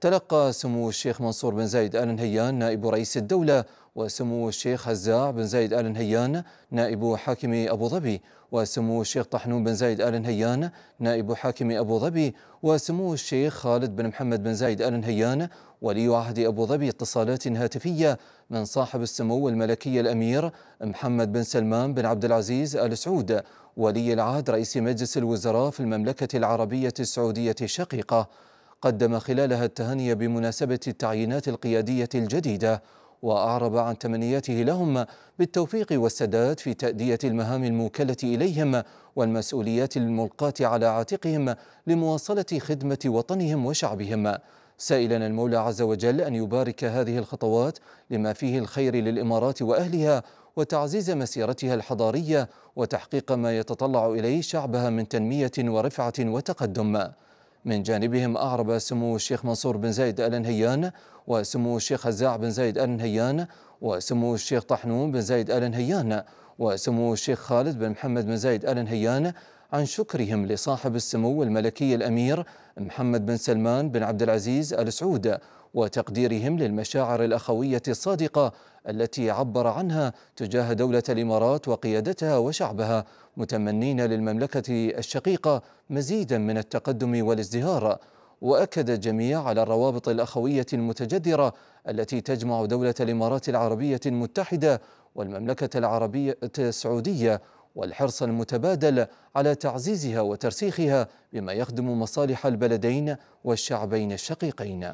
تلقى سمو الشيخ منصور بن زايد آل نهيان نائب رئيس الدولة وسمو الشيخ هزاع بن زايد آل نهيان نائب حاكم أبو ظبي وسمو الشيخ طحنون بن زايد آل نهيان نائب حاكم أبو ظبي وسمو الشيخ خالد بن محمد بن زايد آل نهيان ولي عهد أبو ظبي اتصالات هاتفية من صاحب السمو الملكي الأمير محمد بن سلمان بن عبد العزيز آل سعود ولي العهد رئيس مجلس الوزراء في المملكة العربية السعودية الشقيقة قدم خلالها التهنئة بمناسبة التعيينات القيادية الجديدة وأعرب عن تمنياته لهم بالتوفيق والسداد في تأدية المهام الموكلة إليهم والمسؤوليات الملقاة على عاتقهم لمواصلة خدمة وطنهم وشعبهم سائلا المولى عز وجل أن يبارك هذه الخطوات لما فيه الخير للإمارات وأهلها وتعزيز مسيرتها الحضارية وتحقيق ما يتطلع إليه شعبها من تنمية ورفعة وتقدم من جانبهم أعرب سمو الشيخ منصور بن زايد آل نهيان وسمو الشيخ هزاع بن زايد آل نهيان وسمو الشيخ طحنون بن زايد آل نهيان وسمو الشيخ خالد بن محمد بن زايد آل نهيان عن شكرهم لصاحب السمو الملكي الأمير محمد بن سلمان بن عبد العزيز آل سعود وتقديرهم للمشاعر الاخويه الصادقه التي عبر عنها تجاه دوله الامارات وقيادتها وشعبها متمنين للمملكه الشقيقه مزيدا من التقدم والازدهار واكد الجميع على الروابط الاخويه المتجذره التي تجمع دوله الامارات العربيه المتحده والمملكه العربيه السعوديه والحرص المتبادل على تعزيزها وترسيخها بما يخدم مصالح البلدين والشعبين الشقيقين